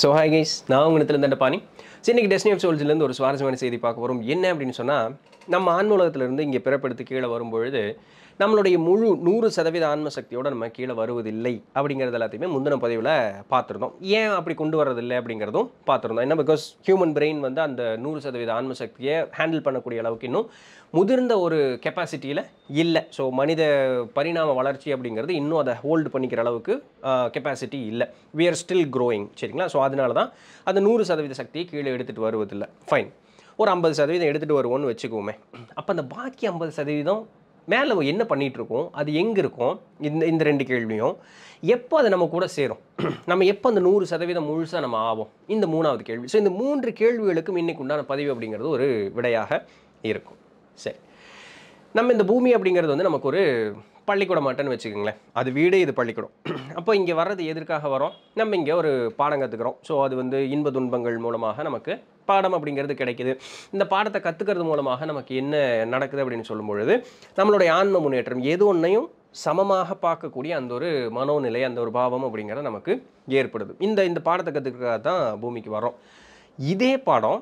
so hi guys நான் உங்களிடத்துல இருந்த பாணி இன்றைக்கி டெஸ்னி ஆஃப் சோல்ஜிலேருந்து ஒரு சுவாரஸ்யமான செய்தி பார்க்க வரும் என்ன அப்படின்னு சொன்னால் நம்ம ஆன்மூலகத்திலேருந்து இங்கே பிறப்படுத்து கீழே வரும்பொழுது நம்மளுடைய முழு நூறு சதவீத ஆன்மசக்தியோடு நம்ம கீழே வருவதில்லை அப்படிங்கிறது எல்லாத்தையுமே முந்தின பதிவில் பார்த்துருந்தோம் ஏன் அப்படி கொண்டு வர்றதில்லை அப்படிங்கிறதும் பார்த்துருந்தோம் என்ன பிகாஸ் ஹியூமன் பிரெயின் வந்து அந்த நூறு சதவீத ஆன்மசக்தியை ஹேண்டில் பண்ணக்கூடிய அளவுக்கு இன்னும் முதிர்ந்த ஒரு கெப்பாசிட்டியில் இல்லை ஸோ மனித பரிணாம வளர்ச்சி அப்படிங்கிறது இன்னும் அதை ஹோல்டு பண்ணிக்கிற அளவுக்கு கெப்பாசிட்டி இல்லை வி ஆர் ஸ்டில் க்ரோயிங் சரிங்களா ஸோ அதனால தான் அந்த நூறு சதவீத சக்தியை கீழே எடுத்துகிட்டு வருவதில்லை ஃபைன் ஒரு ஐம்பது சதவீதம் எடுத்துகிட்டு வருவோன்னு வச்சுக்குவோமே அப்போ அந்த பாக்கி ஐம்பது சதவீதம் மேலே என்ன என்ன பண்ணிகிட்ருக்கோம் அது எங்கே இருக்கும் இந்த இந்த ரெண்டு கேள்வியும் எப்போ அது நம்ம கூட சேரும் நம்ம எப்போ அந்த நூறு சதவீதம் முழுசாக நம்ம ஆவோம் இந்த மூணாவது கேள்வி ஸோ இந்த மூன்று கேள்விகளுக்கும் இன்றைக்கு உண்டான பதிவு அப்படிங்கிறது ஒரு விடையாக இருக்கும் சரி நம்ம இந்த பூமி அப்படிங்கிறது வந்து நமக்கு ஒரு பள்ளிக்கூடம் மாட்டேன்னு வச்சுக்கோங்களேன் அது வீடு இது பள்ளிக்கூடம் அப்போ இங்கே வர்றது எதற்காக வரோம் நம்ம இங்கே ஒரு பாடம் கற்றுக்குறோம் ஸோ அது வந்து இன்ப துன்பங்கள் மூலமாக நமக்கு பாடம் அப்படிங்கிறது கிடைக்குது இந்த பாடத்தை கற்றுக்கிறது மூலமாக நமக்கு என்ன நடக்குது அப்படின்னு சொல்லும் பொழுது நம்மளுடைய ஆன்ம முன்னேற்றம் எது ஒன்றையும் சமமாக பார்க்கக்கூடிய அந்த ஒரு மனோநிலை அந்த ஒரு பாவம் அப்படிங்கிறத நமக்கு ஏற்படுது இந்த இந்த பாடத்தை கற்றுக்கிறதா தான் பூமிக்கு வரோம் இதே பாடம்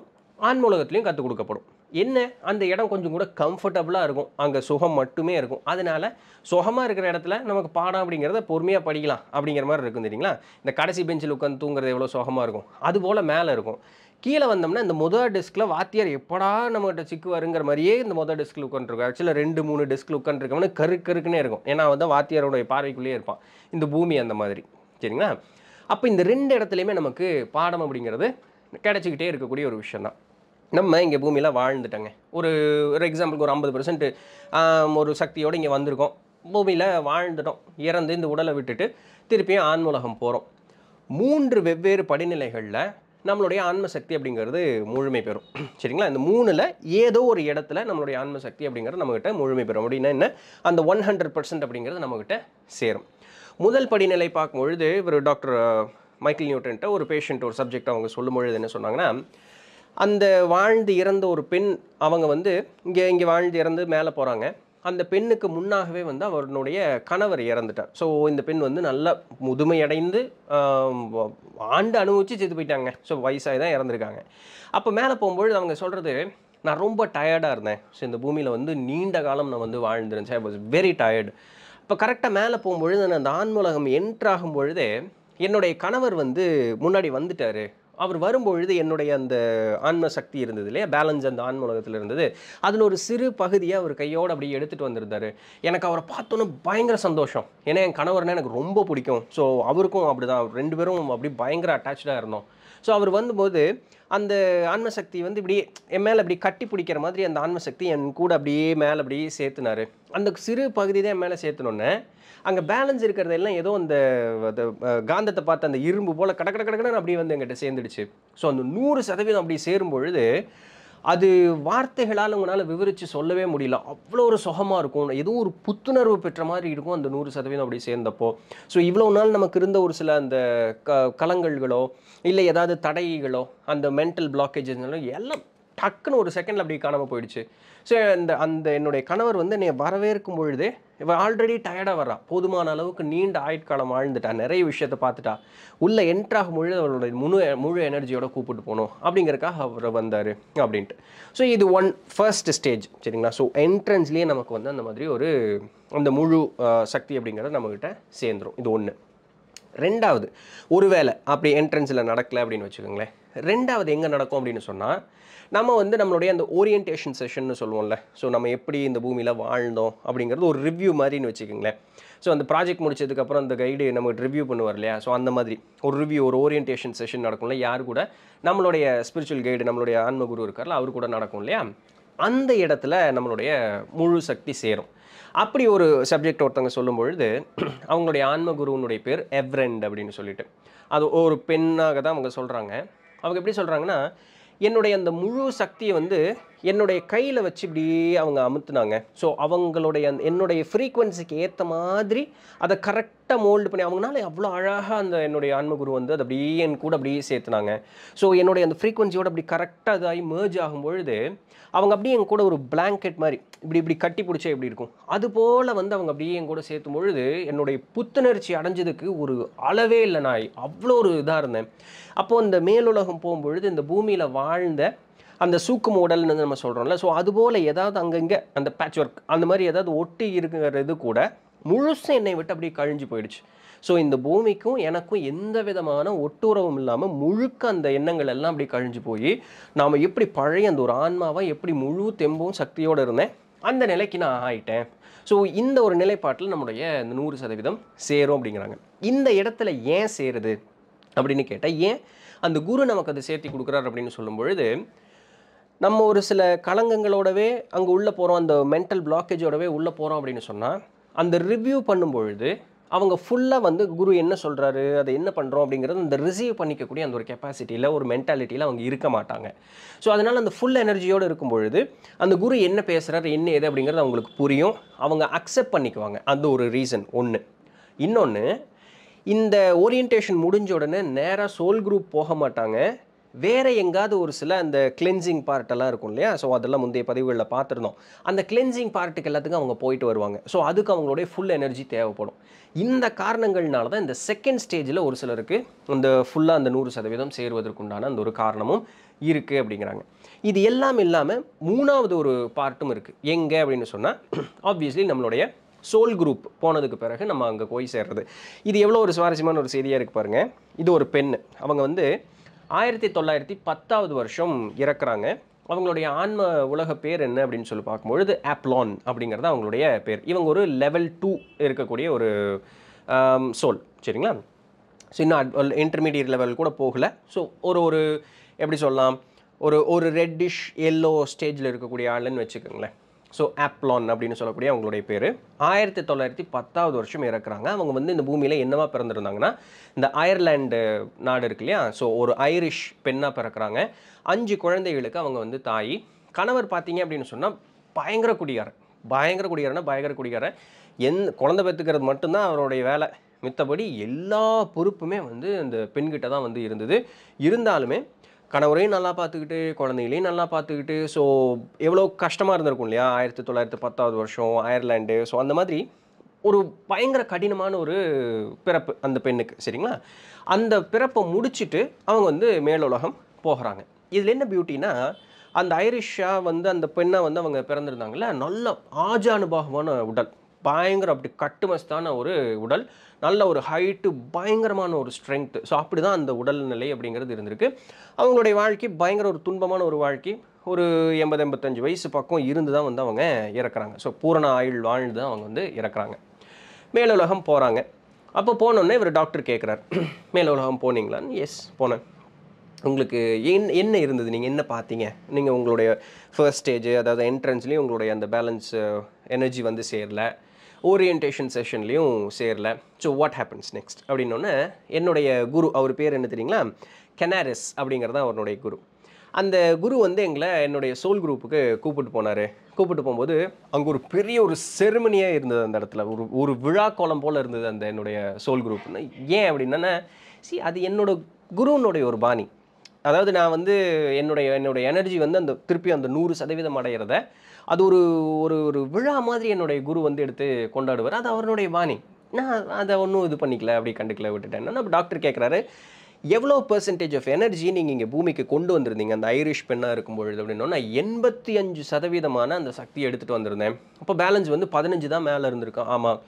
ஆன்மூலகத்துலேயும் கற்றுக் கொடுக்கப்படும் என்ன அந்த இடம் கொஞ்சம் கூட கம்ஃபர்டபுளாக இருக்கும் அங்கே சுகம் மட்டுமே இருக்கும் அதனால் சுகமாக இருக்கிற இடத்துல நமக்கு பாடம் அப்படிங்கிறத பொறுமையாக படிக்கலாம் அப்படிங்கிற மாதிரி இருக்கும் தெரியுங்களா இந்த கடைசி பெஞ்சில் உட்காந்து தூங்குறது எவ்வளோ சுகமாக இருக்கும் அதுபோல் மேலே இருக்கும் கீழே வந்தோம்னா இந்த முதல் டெஸ்கில் வாத்தியார் எப்படா நம்மகிட்ட சிக்குவாருங்கிற மாதிரியே இந்த முதல் டிஸ்கில் உட்காந்துருக்கும் ஆக்சுவலாக ரெண்டு மூணு டிஸ்கில் உட்காந்துருக்கவனு கரு கருக்குன்னே இருக்கும் ஏன்னா வந்து வாத்தியாரோடைய பார்வைக்குள்ளே இருப்பான் இந்த பூமி அந்த மாதிரி சரிங்களா அப்போ இந்த ரெண்டு இடத்துலையுமே நமக்கு பாடம் அப்படிங்கிறது கிடச்சிக்கிட்டே இருக்கக்கூடிய ஒரு விஷயம் தான் நம்ம இங்கே பூமியில் வாழ்ந்துட்டோங்க ஒரு ஒரு எக்ஸாம்பிளுக்கு ஒரு ஐம்பது பர்சன்ட் ஒரு சக்தியோடு இங்கே வந்திருக்கோம் பூமியில் வாழ்ந்துட்டோம் இறந்து இந்த உடலை விட்டுட்டு திருப்பியும் ஆன்மூலகம் போகிறோம் மூன்று வெவ்வேறு படிநிலைகளில் நம்மளுடைய ஆன்மசக்தி அப்படிங்கிறது முழுமை பெறும் சரிங்களா இந்த மூணில் ஏதோ ஒரு இடத்துல நம்மளுடைய ஆன்மசக்தி அப்படிங்கிறது நம்மகிட்ட முழுமை பெறும் அப்படின்னா என்ன அந்த ஒன் ஹண்ட்ரட் பர்சன்ட் அப்படிங்கிறது நம்மகிட்ட சேரும் முதல் படிநிலை பார்க்கும்பொழுது இவர் டாக்டர் மைக்கேல் நியூட்டன்ட்ட ஒரு பேஷண்ட் ஒரு சப்ஜெக்ட் அவங்க சொல்லும்பொழுது என்ன சொன்னாங்கன்னா அந்த வாழ்ந்து இறந்த ஒரு பெண் அவங்க வந்து இங்கே இங்கே வாழ்ந்து இறந்து மேலே போகிறாங்க அந்த பெண்ணுக்கு முன்னாகவே வந்து அவருடைய கணவர் இறந்துட்டார் ஸோ இந்த பெண் வந்து நல்லா முதுமையடைந்து ஆண்டு அனுபவித்து செத்து போயிட்டாங்க ஸோ வயசாகி தான் இறந்துருக்காங்க அப்போ மேலே போகும்பொழுது அவங்க சொல்கிறது நான் ரொம்ப டயர்டாக இருந்தேன் ஸோ இந்த பூமியில் வந்து நீண்ட காலம் நான் வந்து வாழ்ந்துருந்தேன் ஐ வாஸ் வெரி டயர்டு இப்போ கரெக்டாக மேலே போகும்பொழுது நான் அந்த ஆன்மூலகம் என்ட்ராகும் பொழுதே என்னுடைய கணவர் வந்து முன்னாடி வந்துட்டார் அவர் வரும்பொழுது என்னுடைய அந்த ஆன்ம சக்தி இருந்தது இல்லையா பேலன்ஸ் அந்த ஆன்ம உலகத்தில் இருந்தது அதில் ஒரு சிறு பகுதியை அவர் கையோடு அப்படி எடுத்துகிட்டு வந்திருந்தார் எனக்கு அவரை பார்த்தோன்னே பயங்கர சந்தோஷம் ஏன்னா என் கணவர்னா எனக்கு ரொம்ப பிடிக்கும் ஸோ அவருக்கும் அப்படி தான் ரெண்டு பேரும் அப்படி பயங்கர அட்டாச்சாக இருந்தோம் ஸோ அவர் வந்தபோது அந்த ஆன்மசக்தி வந்து இப்படி என் மேலே அப்படி கட்டி பிடிக்கிற மாதிரி அந்த ஆன்மசக்தி என் கூட அப்படியே மேலே அப்படியே சேர்த்துனாரு அந்த சிறு பகுதி தான் என் மேலே சேர்த்துனோன்னே அங்கே பேலன்ஸ் இருக்கிறதெல்லாம் ஏதோ அந்த காந்தத்தை பார்த்து அந்த இரும்பு போல் கடக்கட கடக்கடன்னு அப்படியே வந்து எங்கிட்ட சேர்ந்துடுச்சு ஸோ அந்த நூறு சதவீதம் அப்படி சேரும் பொழுது அது வார்த்தைகளால் உங்களால் விவரித்து சொல்லவே முடியல அவ்வளோ ஒரு சுகமாக இருக்கும் எதுவும் ஒரு புத்துணர்வு பெற்ற மாதிரி இருக்கும் அந்த நூறு சதவீதம் அப்படி சேர்ந்தப்போ ஸோ இவ்வளோ நாள் நமக்கு இருந்த ஒரு சில அந்த க கலங்கல்களோ இல்லை ஏதாவது தடைகளோ அந்த மென்டல் பிளாக்கேஜஸ்னாலோ எல்லாம் டக்குன்னு ஒரு செகண்டில் அப்படி காணாமல் போயிடுச்சு ஸோ அந்த அந்த என்னுடைய கணவர் வந்து என்னை வரவேற்கும் பொழுதே இவன் ஆல்ரெடி டயர்டாக வர்றான் போதுமான அளவுக்கு நீண்ட ஆயுட்காலம் ஆழ்ந்துட்டா நிறைய விஷயத்தை பார்த்துட்டா உள்ளே என்ட்ராக முழு அவருடைய முழு முழு எனர்ஜியோட கூப்பிட்டு போகணும் அப்படிங்கிறக்காக அவர் வந்தார் அப்படின்ட்டு ஸோ இது ஒன் ஃபர்ஸ்ட் ஸ்டேஜ் சரிங்களா ஸோ என்ட்ரன்ஸ்லேயே நமக்கு வந்து அந்த மாதிரி ஒரு அந்த முழு சக்தி அப்படிங்கிறத நம்மக்கிட்ட சேர்ந்துடும் இது ஒன்று ரெண்டாவது ஒருவேளை அப்படி என்ட்ரன்ஸில் நடக்கலை அப்படின்னு வச்சுக்கோங்களேன் ரெண்டாவது எங்கே நடக்கும் அப்படின்னு சொன்னால் நம்ம வந்து நம்மளுடைய அந்த ஓரியன்டேஷன் செஷன்னு சொல்லுவோம்ல ஸோ நம்ம எப்படி இந்த பூமியில் வாழ்ந்தோம் அப்படிங்கிறது ஒரு ரிவ்யூ மாதிரின்னு வச்சுக்கோங்களேன் ஸோ அந்த ப்ராஜெக்ட் முடிச்சதுக்கப்புறம் அந்த கைடு நம்ம ரிவ்யூ பண்ணுவார் இல்லையா ஸோ அந்த மாதிரி ஒரு ரிவ்யூ ஒரு ஓரியன்டேஷன் செஷன் நடக்கும்ல யார் கூட நம்மளுடைய ஸ்பிரிச்சுவல் கைடு நம்மளுடைய ஆன்மகுரு இருக்கார்ல அவர் கூட நடக்கும் இல்லையா அந்த இடத்துல நம்மளுடைய முழு சக்தி சேரும் அப்படி ஒரு சப்ஜெக்ட் ஒருத்தவங்க சொல்லும் பொழுது அவங்களுடைய ஆன்மகுருவனுடைய பேர் எவ்ரெண்ட் அப்படின்னு சொல்லிட்டு அது ஒரு பெண்ணாக தான் அவங்க சொல்கிறாங்க அவங்க எப்படி சொல்கிறாங்கன்னா என்னுடைய அந்த முழு சக்தியை வந்து என்னுடைய கையில் வச்சு இப்படியே அவங்க அமுத்துனாங்க ஸோ அவங்களுடைய என்னுடைய ஃப்ரீக்வன்சிக்கு ஏற்ற மாதிரி அதை கரெக்டாக மோல்டு பண்ணி அவங்களால அவ்வளோ அழகாக அந்த என்னுடைய ஆன்மகுரு வந்து அதை அப்படியே என் கூட அப்படியே சேர்த்துனாங்க ஸோ என்னுடைய அந்த ஃப்ரீக்குவன்சியோட அப்படி கரெக்டாக இதாகி மேர்ஜ் ஆகும் பொழுது அவங்க அப்படியே என் கூட ஒரு பிளாங்கெட் மாதிரி இப்படி இப்படி கட்டி பிடிச்சா எப்படி இருக்கும் அதுபோல் வந்து அவங்க அப்படியே என் கூட சேர்த்தும் பொழுது என்னுடைய புத்துணர்ச்சி அடைஞ்சதுக்கு ஒரு அளவே இல்லை நான் அவ்வளோ ஒரு இதாக இருந்தேன் அப்போது இந்த மேலுலகம் போகும்பொழுது இந்த பூமியில் வாழ்ந்த அந்த சூக்கு மூடல்னு நம்ம சொல்கிறோம்ல ஸோ அதுபோல் ஏதாவது அங்கங்கே அந்த பேட்ச் ஒர்க் அந்த மாதிரி ஏதாவது ஒட்டி இருக்கிறது கூட முழுசு என்னை விட்டு அப்படியே கழிஞ்சு போயிடுச்சு ஸோ இந்த பூமிக்கும் எனக்கும் எந்த விதமான ஒட்டுறவும் இல்லாமல் முழுக்க அந்த எண்ணங்கள் எல்லாம் அப்படி கழிஞ்சு போய் நாம் எப்படி பழைய அந்த ஒரு ஆன்மாவாக எப்படி முழு தெம்பும் சக்தியோடு இருந்தேன் அந்த நிலைக்கு நான் ஆகிட்டேன் ஸோ இந்த ஒரு நிலைப்பாட்டில் நம்முடைய இந்த நூறு சதவீதம் சேரும் அப்படிங்கிறாங்க இந்த இடத்துல ஏன் சேருது அப்படின்னு கேட்டால் ஏன் அந்த குரு நமக்கு அதை சேர்த்தி கொடுக்குறாரு அப்படின்னு சொல்லும் பொழுது நம்ம ஒரு சில களங்கங்களோடவே அங்கே உள்ளே போகிறோம் அந்த மென்டல் பிளாக்கேஜோடவே உள்ளே போகிறோம் அப்படின்னு சொன்னால் அந்த ரிவ்யூ பண்ணும்பொழுது அவங்க ஃபுல்லாக வந்து குரு என்ன சொல்கிறாரு அதை என்ன பண்ணுறோம் அப்படிங்கிறது அந்த ரிசீவ் பண்ணிக்கக்கூடிய அந்த ஒரு கெப்பாசிட்டியில் ஒரு மென்டாலிட்டியில் அவங்க இருக்க மாட்டாங்க ஸோ அதனால் அந்த ஃபுல் எனர்ஜியோடு இருக்கும்பொழுது அந்த குரு என்ன பேசுகிறாரு என்ன எது அப்படிங்கிறது அவங்களுக்கு புரியும் அவங்க அக்செப்ட் பண்ணிக்குவாங்க அந்த ஒரு ரீசன் ஒன்று இன்னொன்று இந்த ஓரியன்டேஷன் முடிஞ்ச உடனே நேராக சோல் குரூப் போக மாட்டாங்க வேறு எங்காவது ஒரு சில அந்த கிளென்சிங் பார்ட்டெல்லாம் இருக்கும் இல்லையா ஸோ அதெல்லாம் முந்தைய பதிவுகளில் பார்த்துருந்தோம் அந்த கிளென்சிங் பார்ட்டுக்கு எல்லாத்துக்கும் அவங்க போயிட்டு வருவாங்க ஸோ அதுக்கு அவங்களுடைய ஃபுல் எனர்ஜி தேவைப்படும் இந்த காரணங்கள்னால தான் இந்த செகண்ட் ஸ்டேஜில் ஒரு சிலருக்கு அந்த ஃபுல்லாக அந்த நூறு சதவீதம் சேருவதற்குண்டான அந்த ஒரு காரணமும் இருக்குது அப்படிங்கிறாங்க இது எல்லாம் இல்லாமல் மூணாவது ஒரு பார்ட்டும் இருக்குது எங்கே அப்படின்னு சொன்னால் ஆப்வியஸ்லி நம்மளுடைய சோல் குரூப் போனதுக்கு பிறகு நம்ம அங்கே போய் சேர்றது இது எவ்வளோ ஒரு சுவாரஸ்யமான ஒரு செய்தியாக இருக்குது பாருங்கள் இது ஒரு பெண் அவங்க வந்து ஆயிரத்தி தொள்ளாயிரத்தி பத்தாவது வருஷம் இறக்குறாங்க அவங்களுடைய ஆன்ம உலக பேர் என்ன அப்படின்னு சொல்லி பார்க்கும்பொழுது ஆப்லான் அப்படிங்கிறது அவங்களுடைய பேர் இவங்க ஒரு லெவல் டூ இருக்கக்கூடிய ஒரு சோல் சரிங்களா சின்ன இன்னும் இன்டர்மீடியட் லெவல் கூட போகலை ஸோ ஒரு ஒரு எப்படி சொல்லலாம் ஒரு ஒரு ரெட்டிஷ் எல்லோ ஸ்டேஜில் இருக்கக்கூடிய ஆளுன்னு வச்சுக்கோங்களேன் ஸோ ஆப்லான் அப்படின்னு சொல்லக்கூடிய அவங்களுடைய பேர் ஆயிரத்தி தொள்ளாயிரத்தி பத்தாவது வருஷம் இறக்குறாங்க அவங்க வந்து இந்த பூமியில் என்னவா பிறந்திருந்தாங்கன்னா இந்த அயர்லாண்டு நாடு இருக்கு இல்லையா ஸோ ஒரு ஐரிஷ் பெண்ணாக பிறக்கிறாங்க அஞ்சு குழந்தைகளுக்கு அவங்க வந்து தாய் கணவர் பார்த்தீங்க அப்படின்னு சொன்னால் பயங்கர குடிகாரன் பயங்கர குடிகாரனா பயங்கர குடியார எந் குழந்தை பெற்றுக்கிறது மட்டும்தான் அவருடைய வேலை மித்தபடி எல்லா பொறுப்புமே வந்து அந்த பெண்கிட்ட தான் வந்து இருந்தது இருந்தாலுமே கணவரையும் நல்லா பார்த்துக்கிட்டு குழந்தைகளையும் நல்லா பார்த்துக்கிட்டு ஸோ எவ்வளோ கஷ்டமாக இருந்திருக்கும் இல்லையா ஆயிரத்தி தொள்ளாயிரத்தி பத்தாவது வருஷம் அயர்லாண்டு ஸோ அந்த மாதிரி ஒரு பயங்கர கடினமான ஒரு பிறப்பு அந்த பெண்ணுக்கு சரிங்களா அந்த பிறப்பை முடிச்சுட்டு அவங்க வந்து மேலுலகம் போகிறாங்க இதில் என்ன பியூட்டினா அந்த ஐரிஷா வந்து அந்த பெண்ணை வந்து அவங்க பிறந்திருந்தாங்கல்ல நல்ல ஆஜானுபாகமான உடல் பயங்கரம் அப்படி கட்டுமஸ்தான ஒரு உடல் நல்ல ஒரு ஹைட்டு பயங்கரமான ஒரு ஸ்ட்ரென்த்து ஸோ அப்படி தான் அந்த உடல் நிலை அப்படிங்கிறது இருந்திருக்கு அவங்களுடைய வாழ்க்கை பயங்கர ஒரு துன்பமான ஒரு வாழ்க்கை ஒரு எண்பது எண்பத்தஞ்சு வயசு பக்கம் இருந்து தான் வந்து அவங்க இறக்குறாங்க ஸோ பூரண ஆயுள் வாழ்ந்து தான் அவங்க வந்து இறக்குறாங்க மேலுலகம் போகிறாங்க அப்போ போனோடனே இவர் டாக்டர் கேட்குறார் மேலுலகம் போனீங்களான்னு எஸ் போனேன் உங்களுக்கு என் என்ன இருந்தது நீங்கள் என்ன பார்த்தீங்க நீங்கள் உங்களுடைய ஃபர்ஸ்ட் ஸ்டேஜ் அதாவது என்ட்ரன்ஸ்லேயும் உங்களுடைய அந்த பேலன்ஸ் எனர்ஜி வந்து சேரல ஓரியன்டேஷன் செஷன்லேயும் சேரல ஸோ வாட் ஹேப்பன்ஸ் நெக்ஸ்ட் அப்படின்னோடனே என்னுடைய குரு அவர் பேர் என்ன தெரியுங்களா கெனாரிஸ் அப்படிங்கிறது தான் அவருடைய குரு அந்த குரு வந்து எங்களை என்னுடைய சோல் குரூப்புக்கு கூப்பிட்டு போனார் கூப்பிட்டு போகும்போது அங்கே ஒரு பெரிய ஒரு செருமனியாக இருந்தது அந்த இடத்துல ஒரு ஒரு விழா கோலம் போல் இருந்தது அந்த என்னுடைய சோல் குரூப்னு ஏன் அப்படின்னா சி அது என்னோட குருனுடைய ஒரு பாணி அதாவது நான் வந்து என்னுடைய என்னுடைய எனர்ஜி வந்து அந்த திருப்பி அந்த நூறு சதவீதம் அடைகிறத அது ஒரு ஒரு ஒரு விழா மாதிரி என்னுடைய குரு வந்து எடுத்து கொண்டாடுவார் அது அவருடைய வாணி நான் அதை ஒன்றும் இது பண்ணிக்கல அப்படி கண்டுக்கல விட்டுட்டேன் நம்ம டாக்டர் கேட்குறாரு எவ்வளோ பெர்சன்டேஜ் ஆஃப் எனர்ஜி நீங்கள் இங்கே பூமிக்கு கொண்டு வந்திருந்தீங்க அந்த ஐரிஷ் பெண்ணாக இருக்கும் பொழுது அப்படின்னா எண்பத்தி அஞ்சு சதவீதமான அந்த சக்தியை எடுத்துகிட்டு வந்திருந்தேன் அப்போ பேலன்ஸ் வந்து பதினஞ்சு தான் மேலே இருந்திருக்கும் ஆமாம்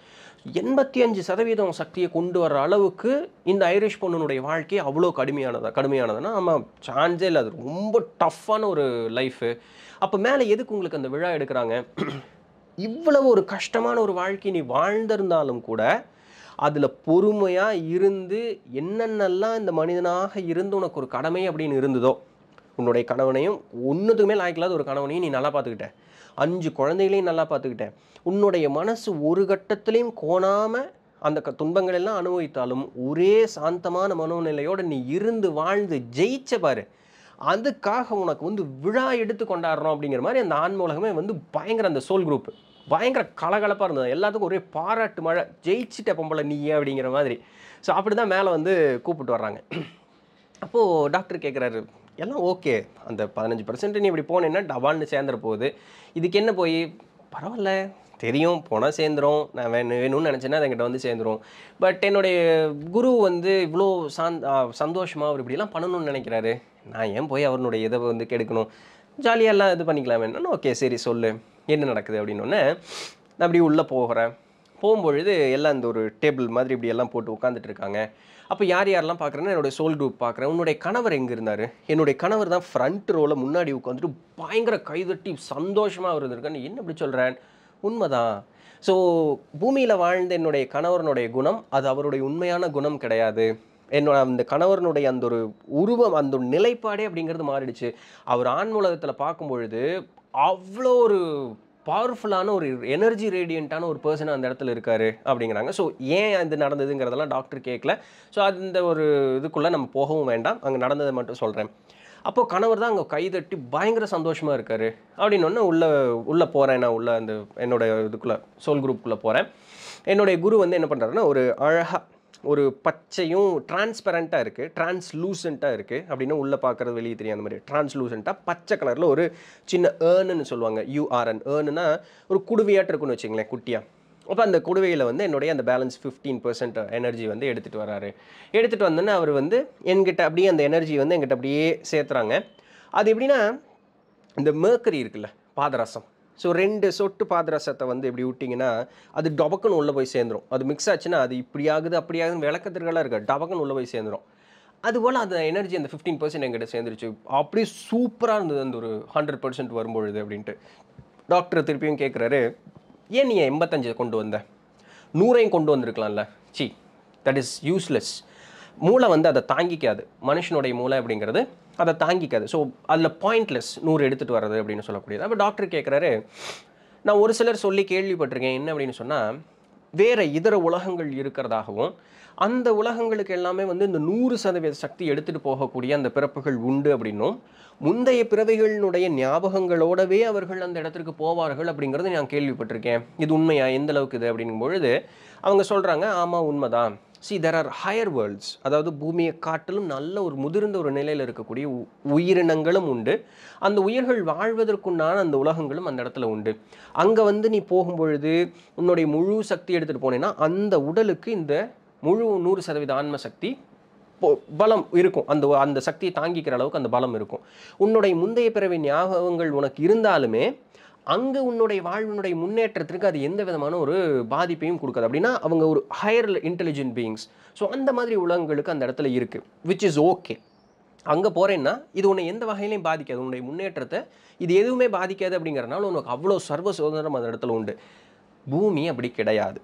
எண்பத்தி அஞ்சு சதவீதம் சக்தியை கொண்டு வர அளவுக்கு இந்த ஐரிஷ் பொண்ணுனுடைய வாழ்க்கை அவ்வளோ கடுமையானதா கடுமையானதுன்னா ஆமாம் சான்ஸே இல்லை அது ரொம்ப டஃப்பான ஒரு லைஃபு அப்போ மேலே எதுக்கு உங்களுக்கு அந்த விழா எடுக்கிறாங்க இவ்வளவு ஒரு கஷ்டமான ஒரு வாழ்க்கை நீ வாழ்ந்திருந்தாலும் கூட அதில் பொறுமையாக இருந்து என்னென்னலாம் இந்த மனிதனாக இருந்து உனக்கு ஒரு கடமை அப்படின்னு இருந்ததோ உன்னுடைய கணவனையும் ஒன்றுத்துக்குமே லாய்க்கலாத ஒரு கணவனையும் நீ நல்லா பார்த்துக்கிட்ட அஞ்சு குழந்தைகளையும் நல்லா பார்த்துக்கிட்ட உன்னுடைய மனசு ஒரு கட்டத்துலேயும் கோணாமல் அந்த க துன்பங்கள் எல்லாம் அனுபவித்தாலும் ஒரே சாந்தமான மனோநிலையோடு நீ இருந்து வாழ்ந்து ஜெயிச்ச பாரு அதுக்காக உனக்கு வந்து விழா எடுத்து கொண்டாடுறோம் அப்படிங்கிற மாதிரி அந்த ஆன்ம வந்து பயங்கர அந்த சோல் குரூப் பயங்கர கலகலப்பாக இருந்தது எல்லாத்துக்கும் ஒரே பாராட்டு மழை ஜெயிச்சிட்ட பொம்பளை நீ அப்படிங்கிற மாதிரி ஸோ அப்படி தான் மேலே வந்து கூப்பிட்டு வர்றாங்க அப்போது டாக்டர் கேட்குறாரு எல்லாம் ஓகே அந்த பதினஞ்சு பர்சன்ட் நீ இப்படி போனேன்னா டபால்னு சேர்ந்துற போகுது இதுக்கு என்ன போய் பரவாயில்ல தெரியும் போனால் சேர்ந்துடும் நான் வேணும் வேணும்னு நினச்சேன்னா அது என்கிட்ட வந்து சேர்ந்துடும் பட் என்னுடைய குரு வந்து இவ்வளோ சாந் சந்தோஷமாக அவர் இப்படிலாம் பண்ணணும்னு நினைக்கிறாரு நான் ஏன் போய் அவருடைய இதை வந்து கெடுக்கணும் ஜாலியாக எல்லாம் இது பண்ணிக்கலாமே ஓகே சரி சொல்லு என்ன நடக்குது அப்படின்னொன்னே நான் அப்படி உள்ளே போகிறேன் போகும்பொழுது எல்லாம் இந்த ஒரு டேபிள் மாதிரி இப்படி எல்லாம் போட்டு உட்காந்துட்டு இருக்காங்க அப்போ யார் யாரெல்லாம் பார்க்குறேன்னா என்னுடைய சோல் குரூப் பார்க்குறேன் உன்னுடைய கணவர் எங்கே இருந்தார் என்னுடைய கணவர் தான் ஃப்ரண்ட் ரோவில் முன்னாடி உட்காந்துட்டு பயங்கர கைதட்டி சந்தோஷமாக அவர் இருந்திருக்கான்னு என்ன இப்படி சொல்கிறேன் உண்மைதான் ஸோ பூமியில் வாழ்ந்த என்னுடைய கணவரனுடைய குணம் அது அவருடைய உண்மையான குணம் கிடையாது என்னோட அந்த கணவரனுடைய அந்த ஒரு உருவம் அந்த ஒரு நிலைப்பாடே அப்படிங்கிறது மாறிடுச்சு அவர் ஆண் உலகத்தில் பார்க்கும் பொழுது அவ்வளோ ஒரு பவர்ஃபுல்லான ஒரு எனர்ஜி ரேடியண்ட்டான ஒரு பர்சன் அந்த இடத்துல இருக்கார் அப்படிங்கிறாங்க ஸோ ஏன் இது நடந்ததுங்கிறதெல்லாம் டாக்டர் கேட்கல ஸோ அந்த ஒரு இதுக்குள்ளே நம்ம போகவும் வேண்டாம் அங்கே நடந்ததை மட்டும் சொல்கிறேன் அப்போது கணவர் தான் அங்கே கைதட்டி பயங்கர சந்தோஷமாக இருக்கார் அப்படின்னொன்னே உள்ளே உள்ளே போகிறேன் நான் உள்ளே அந்த என்னுடைய இதுக்குள்ளே சோல் குரூப்புக்குள்ளே போகிறேன் என்னுடைய குரு வந்து என்ன பண்ணுறாருன்னா ஒரு அழகாக ஒரு பச்சையும் டிரான்ஸ்பரண்ட்டாக இருக்குது டிரான்ஸ்லூசண்ட்டாக இருக்குது அப்படின்னா உள்ளே பார்க்குறது வெளியே தெரியும் அந்த மாதிரி டிரான்ஸ்லூசண்ட்டாக பச்சை கலரில் ஒரு சின்ன ஏர்னுன்னு சொல்லுவாங்க யூஆர்என் ஏர்னுனா ஒரு குடுவையாட்டு இருக்குன்னு வச்சுங்களேன் குட்டியாக அப்போ அந்த குடுவையில் வந்து என்னுடைய அந்த பேலன்ஸ் ஃபிஃப்டீன் பர்சன்ட் எனர்ஜி வந்து எடுத்துகிட்டு வராரு எடுத்துகிட்டு வந்தோன்னே அவர் வந்து என்கிட்ட அப்படியே அந்த எனர்ஜி வந்து என்கிட்ட அப்படியே சேர்த்துறாங்க அது எப்படின்னா இந்த மேக்கரி இருக்குல்ல பாதரசம் ஸோ ரெண்டு சொட்டு பாதரசத்தை வந்து எப்படி விட்டிங்கன்னா அது டபக்குன்னு உள்ளே போய் சேர்ந்துடும் அது மிக்ஸ் ஆச்சுன்னா அது இப்படி ஆகுது அப்படி ஆகுதுன்னு விளக்கத்திற்கெல்லாம் இருக்குது டபக்குன்னு உள்ளே போய் சேர்ந்துடும் அதுபோல் அந்த எனர்ஜி அந்த ஃபிஃப்டீன் பர்சன்ட் எங்கிட்ட சேர்ந்துருச்சு அப்படியே சூப்பராக இருந்தது அந்த ஒரு ஹண்ட்ரட் பர்சன்ட் வரும்பொழுது அப்படின்ட்டு டாக்டர் திருப்பியும் கேட்குறாரு ஏன் நீ எண்பத்தஞ்சு கொண்டு வந்த நூறையும் கொண்டு வந்திருக்கலாம்ல சி தட் இஸ் யூஸ்லெஸ் மூளை வந்து அதை தாங்கிக்காது மனுஷனுடைய மூளை அப்படிங்கிறது அதை தாங்கிக்காது ஸோ அதில் பாயிண்ட்லெஸ் நூறு எடுத்துகிட்டு வர்றது அப்படின்னு சொல்லக்கூடியது அப்போ டாக்டர் கேட்குறாரு நான் ஒரு சிலர் சொல்லி கேள்விப்பட்டிருக்கேன் என்ன அப்படின்னு சொன்னால் வேறு இதர உலகங்கள் இருக்கிறதாகவும் அந்த உலகங்களுக்கு எல்லாமே வந்து இந்த நூறு சதவீத சக்தி எடுத்துகிட்டு போகக்கூடிய அந்த பிறப்புகள் உண்டு அப்படின்னும் முந்தைய பிறவைகளினுடைய ஞாபகங்களோடவே அவர்கள் அந்த இடத்திற்கு போவார்கள் அப்படிங்கிறது நான் கேள்விப்பட்டிருக்கேன் இது உண்மையா எந்த அளவுக்கு இது அப்படிங்கும் பொழுது அவங்க சொல்கிறாங்க ஆமாம் உண்மைதான் see there are higher worlds அதாவது பூமியை காட்டிலும் நல்ல ஒரு முதிர்ந்த ஒரு நிலையில் இருக்கக்கூடிய உயிரினங்களும் உண்டு அந்த உயிர்கள் வாழ்வதற்குண்டான அந்த உலகங்களும் அந்த இடத்துல உண்டு அங்கே வந்து நீ போகும்பொழுது உன்னுடைய முழு சக்தி எடுத்துகிட்டு போனேன்னா அந்த உடலுக்கு இந்த முழு நூறு சதவீத ஆன்ம சக்தி பலம் இருக்கும் அந்த அந்த சக்தியை தாங்கிக்கிற அளவுக்கு அந்த பலம் இருக்கும் உன்னுடைய முந்தைய பிறவி ஞாபகங்கள் உனக்கு இருந்தாலுமே அங்கே உன்னுடைய வாழ்வினுடைய முன்னேற்றத்திற்கு அது எந்த விதமான ஒரு பாதிப்பையும் கொடுக்காது அப்படின்னா அவங்க ஒரு ஹையர் இன்டெலிஜென்ட் பீயிங்ஸ் ஸோ அந்த மாதிரி உலகங்களுக்கு அந்த இடத்துல இருக்குது விச் இஸ் ஓகே அங்கே போகிறேன்னா இது உன்னை எந்த வகையிலையும் பாதிக்காது உன்னுடைய முன்னேற்றத்தை இது எதுவுமே பாதிக்காது அப்படிங்கிறனால உனக்கு அவ்வளோ சர்வ சுதந்திரம் அந்த இடத்துல உண்டு பூமி அப்படி கிடையாது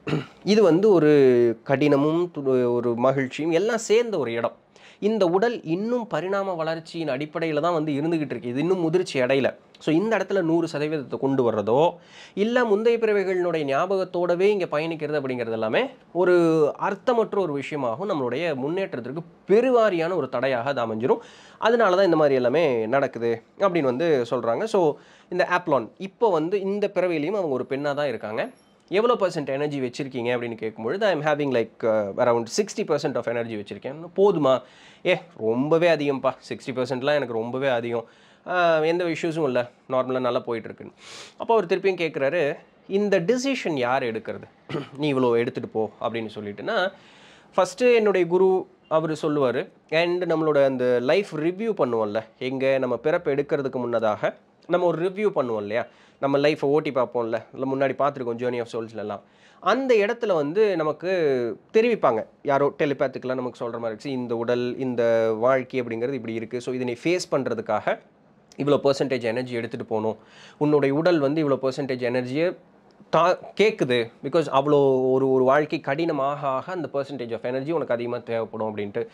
இது வந்து ஒரு கடினமும் ஒரு மகிழ்ச்சியும் எல்லாம் சேர்ந்த ஒரு இடம் இந்த உடல் இன்னும் பரிணாம வளர்ச்சியின் அடிப்படையில் தான் வந்து இருந்துக்கிட்டு இருக்கு இது இன்னும் முதிர்ச்சி அடையில ஸோ இந்த இடத்துல நூறு சதவீதத்தை கொண்டு வர்றதோ இல்லை முந்தைய பிறவைகளினுடைய ஞாபகத்தோடவே இங்கே பயணிக்கிறது அப்படிங்கிறது எல்லாமே ஒரு அர்த்தமற்ற ஒரு விஷயமாகவும் நம்மளுடைய முன்னேற்றத்திற்கு பெருவாரியான ஒரு தடையாக அது அமைஞ்சிரும் அதனால தான் இந்த மாதிரி எல்லாமே நடக்குது அப்படின்னு வந்து சொல்கிறாங்க ஸோ இந்த ஆப்லான் இப்போ வந்து இந்த பிறவையிலையும் அவங்க ஒரு பெண்ணாக தான் இருக்காங்க எவ்வளோ பர்சன்ட் எனர்ஜி வச்சுருக்கீங்க அப்படின்னு கேட்கும்பொழுது I am having like around sixty percent of energy வச்சுருக்கேன் போதுமா ஏ ரொம்பவே அதிகம்ப்பா சிக்ஸ்டி பர்சன்ட்லாம் எனக்கு ரொம்பவே அதிகம் எந்த இஷ்யூஸும் இல்லை நார்மலாக நல்லா போயிட்டுருக்குன்னு அப்போ அவர் திருப்பியும் கேட்குறாரு இந்த டிசிஷன் யார் எடுக்கிறது நீ இவ்வளோ எடுத்துகிட்டு போ அப்படின்னு சொல்லிட்டுனா ஃபஸ்ட்டு என்னுடைய குரு அவர் சொல்லுவார் அண்ட் நம்மளோட அந்த லைஃப் ரிவ்யூ பண்ணுவோம்ல எங்கே நம்ம பிறப்பு எடுக்கிறதுக்கு முன்னதாக நம்ம ஒரு ரிவ்யூ பண்ணுவோம் இல்லையா நம்ம லைஃப்பை ஓட்டி பார்ப்போம்ல இல்லை முன்னாடி பார்த்துருக்கோம் ஜேர்னி ஆஃப் சோல்ஸ்லாம் அந்த இடத்துல வந்து நமக்கு தெரிவிப்பாங்க யாரோ டெலிபேத்துக்கெலாம் நமக்கு சொல்கிற மாதிரி இருக்குது இந்த உடல் இந்த வாழ்க்கை அப்படிங்கிறது இப்படி இருக்குது ஸோ இதனை ஃபேஸ் பண்ணுறதுக்காக இவ்வளோ பர்சன்டேஜ் எனர்ஜி எடுத்துகிட்டு போகணும் உன்னுடைய உடல் வந்து இவ்வளோ பர்சன்டேஜ் எனர்ஜியை தா கேட்குது பிகாஸ் அவ்வளோ ஒரு ஒரு வாழ்க்கை கடினமாக ஆக அந்த பர்சன்டேஜ் ஆஃப் எனர்ஜி உனக்கு அதிகமாக தேவைப்படும் அப்படின்ட்டு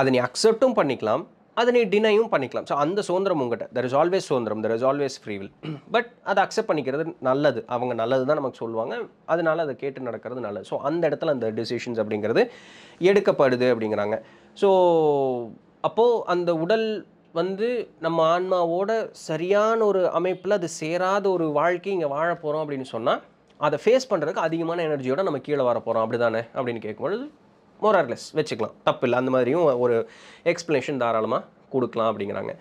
அதை நீ அக்செப்டும் பண்ணிக்கலாம் அதை நீ டினையும் பண்ணிக்கலாம் ஸோ அந்த சுதந்திரம் உங்கள்கிட்ட தெர் இஸ் ஆல்வேஸ் சுதந்திரம் there is always free will but அதை அக்செப்ட் பண்ணிக்கிறது நல்லது அவங்க நல்லது தான் நமக்கு சொல்லுவாங்க அதனால் அதை கேட்டு நடக்கிறது நல்லது ஸோ அந்த இடத்துல அந்த டிசிஷன்ஸ் அப்படிங்கிறது எடுக்கப்படுது அப்படிங்கிறாங்க ஸோ அப்போது அந்த உடல் வந்து நம்ம ஆன்மாவோட சரியான ஒரு அமைப்பில் அது சேராத ஒரு வாழ்க்கை இங்கே வாழ போகிறோம் அப்படின்னு சொன்னால் அதை ஃபேஸ் பண்ணுறதுக்கு அதிகமான எனர்ஜியோடு நம்ம கீழே வர போகிறோம் அப்படி தானே அப்படின்னு கேட்கும்பொழுது மோரார்லெஸ் வச்சுக்கலாம் இல்லை அந்த மாதிரியும் ஒரு எக்ஸ்ப்ளனேஷன் தாராளமாக கொடுக்கலாம் அப்படிங்கிறாங்க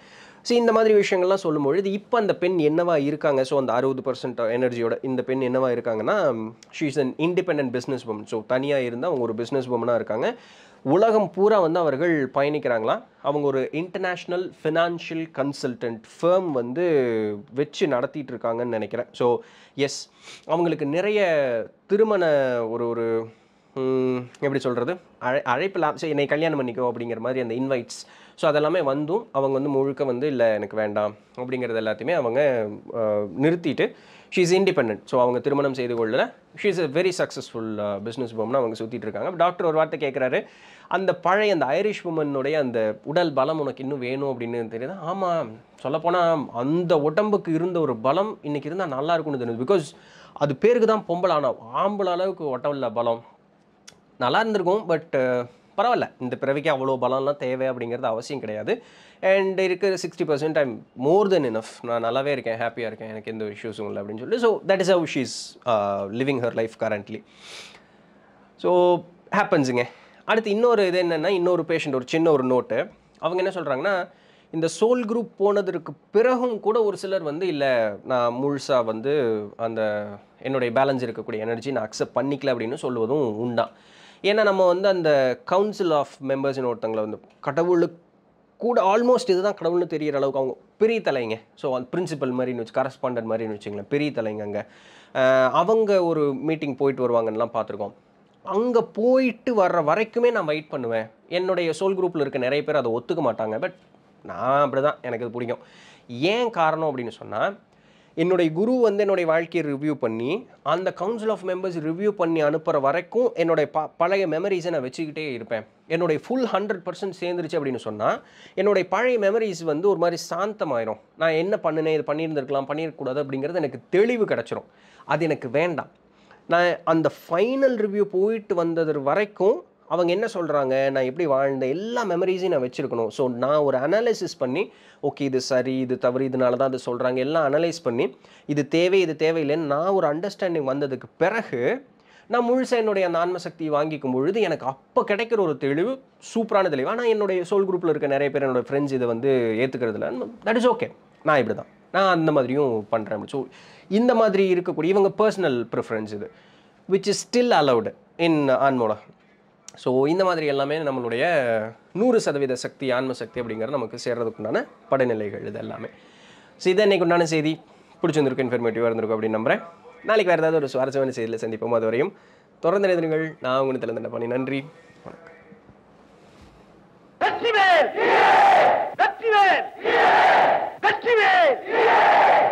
ஸோ இந்த மாதிரி விஷயங்கள்லாம் சொல்லும்பொழுது இப்போ அந்த பெண் என்னவா இருக்காங்க ஸோ அந்த அறுபது பர்சன்ட் எனர்ஜியோட இந்த பெண் என்னவா இருக்காங்கன்னா she is an independent business woman so தனியாக இருந்தால் அவங்க ஒரு பிஸ்னஸ் உமனாக இருக்காங்க உலகம் பூரா வந்து அவர்கள் பயணிக்கிறாங்களா அவங்க ஒரு இன்டர்நேஷ்னல் ஃபினான்ஷியல் கன்சல்டன்ட் ஃபேம் வந்து வச்சு நடத்திட்டு இருக்காங்கன்னு நினைக்கிறேன் ஸோ எஸ் அவங்களுக்கு நிறைய திருமண ஒரு ஒரு எப்படி சொல்கிறது அழை அழைப்பு சரி என்னை கல்யாணம் பண்ணிக்கோ அப்படிங்கிற மாதிரி அந்த இன்வைட்ஸ் ஸோ அதெல்லாமே வந்தும் அவங்க வந்து முழுக்க வந்து இல்லை எனக்கு வேண்டாம் அப்படிங்கிறது எல்லாத்தையுமே அவங்க நிறுத்திட்டு ஷீ இஸ் இண்டிபெண்ட் ஸோ அவங்க திருமணம் செய்து கொள்ளல she is a very successful business woman அவங்க சுற்றிட்டு இருக்காங்க டாக்டர் ஒரு வார்த்தை கேட்குறாரு அந்த பழைய அந்த ஐரிஷ் உமனுடைய அந்த உடல் பலம் உனக்கு இன்னும் வேணும் அப்படின்னு தெரியுது ஆமாம் சொல்லப்போனால் அந்த உடம்புக்கு இருந்த ஒரு பலம் இன்றைக்கி இருந்தால் நல்லா இருக்கும்னு தெரியுது பிகாஸ் அது பேருக்கு தான் பொம்பளை ஆனால் ஆம்பளை அளவுக்கு உடம்புல பலம் நல்லா இருந்திருக்கும் பட் பரவாயில்ல இந்த பிறவிக்கு அவ்வளோ பலம்லாம் தேவை அப்படிங்கிறது அவசியம் கிடையாது அண்ட் இருக்கிற sixty percent I'm more than enough நான் நல்லாவே இருக்கேன் ஹாப்பியாக இருக்கேன் எனக்கு எந்த இஷ்யூஸும் இல்லை அப்படின்னு சொல்லி so that is how she's is living her life currently so ஹேப்பன்ஸுங்க அடுத்து இன்னொரு இது என்னென்னா இன்னொரு பேஷண்ட் ஒரு சின்ன ஒரு நோட்டு அவங்க என்ன சொல்கிறாங்கன்னா இந்த சோல் குரூப் போனதற்கு பிறகும் கூட ஒரு சிலர் வந்து இல்லை நான் முழுசாக வந்து அந்த என்னுடைய பேலன்ஸ் இருக்கக்கூடிய எனர்ஜி நான் அக்செப்ட் பண்ணிக்கல அப்படின்னு சொல்லுவதும் உண்டான் ஏன்னா நம்ம வந்து அந்த கவுன்சில் ஆஃப் மெம்பர்ஸ்னு ஒருத்தங்களை வந்து கடவுளுக்கு கூட ஆல்மோஸ்ட் இதுதான் கடவுள்னு தெரிகிற அளவுக்கு அவங்க பெரிய தலைங்க ஸோ அந்த பிரின்சிபல் மாதிரின்னு வச்சு கரஸ்பாண்டன்ட் மாதிரின்னு வச்சுங்களேன் பெரிய தலைங்க அங்கே அவங்க ஒரு மீட்டிங் போயிட்டு வருவாங்கன்னெலாம் பார்த்துருக்கோம் அங்கே போயிட்டு வர்ற வரைக்குமே நான் வெயிட் பண்ணுவேன் என்னுடைய சோல் குரூப்பில் இருக்க நிறைய பேர் அதை ஒத்துக்க மாட்டாங்க பட் நான் அப்படி தான் எனக்கு இது பிடிக்கும் ஏன் காரணம் அப்படின்னு சொன்னால் என்னுடைய குரு வந்து என்னுடைய வாழ்க்கையை ரிவ்யூ பண்ணி அந்த கவுன்சில் ஆஃப் மெம்பர்ஸ் ரிவ்யூ பண்ணி அனுப்புகிற வரைக்கும் என்னுடைய ப பழைய மெமரிஸை நான் வச்சுக்கிட்டே இருப்பேன் என்னுடைய ஃபுல் ஹண்ட்ரட் பர்சன்ட் சேர்ந்துருச்சு அப்படின்னு சொன்னால் என்னுடைய பழைய மெமரிஸ் வந்து ஒரு மாதிரி சாந்தமாயிரும் நான் என்ன பண்ணினேன் இது பண்ணியிருந்திருக்கலாம் பண்ணியிருக்கக்கூடாது அப்படிங்கிறது எனக்கு தெளிவு கிடச்சிரும் அது எனக்கு வேண்டாம் நான் அந்த ஃபைனல் ரிவ்யூ போயிட்டு வந்தது வரைக்கும் அவங்க என்ன சொல்கிறாங்க நான் எப்படி வாழ்ந்த எல்லா மெமரிஸையும் நான் வச்சுருக்கணும் ஸோ நான் ஒரு அனாலிசிஸ் பண்ணி ஓகே இது சரி இது தவறு இதனால தான் அது சொல்கிறாங்க எல்லாம் அனலைஸ் பண்ணி இது தேவை இது தேவையில்லைன்னு நான் ஒரு அண்டர்ஸ்டாண்டிங் வந்ததுக்கு பிறகு நான் முழுசாக என்னுடைய அந்த ஆன்மசக்தியை வாங்கிக்கும் பொழுது எனக்கு அப்போ கிடைக்கிற ஒரு தெளிவு சூப்பரான தெளிவு ஆனால் என்னுடைய சோல் குரூப்பில் இருக்க நிறைய பேர் என்னோடய ஃப்ரெண்ட்ஸ் இதை வந்து ஏற்றுக்கிறதுல தட் இஸ் ஓகே நான் இப்படி தான் நான் அந்த மாதிரியும் பண்ணுறேன் ஸோ இந்த மாதிரி இருக்கக்கூடிய இவங்க பர்சனல் ப்ரிஃபரன்ஸ் இது which is still allowed in ஆன்மோலகம் ஸோ இந்த மாதிரி எல்லாமே நம்மளுடைய நூறு சதவீத சக்தி ஆன்ம சக்தி அப்படிங்கிற நமக்கு சேர்கிறதுக்குண்டான படநிலைகள் இது எல்லாமே ஸோ இதை இன்றைக்கு உண்டான செய்தி பிடிச்சிருந்துருக்கு இன்ஃபர்மேட்டிவாக இருந்திருக்கும் அப்படின்னு நம்புகிறேன் நாளைக்கு வேறு ஏதாவது ஒரு சுவாரஸ்யமான செய்தியில் சந்திப்போம் அது வரையும் தொடர்ந்து எழுதுங்கள் நான் உங்களுக்கு திறந்த பண்ணி நன்றி வணக்கம்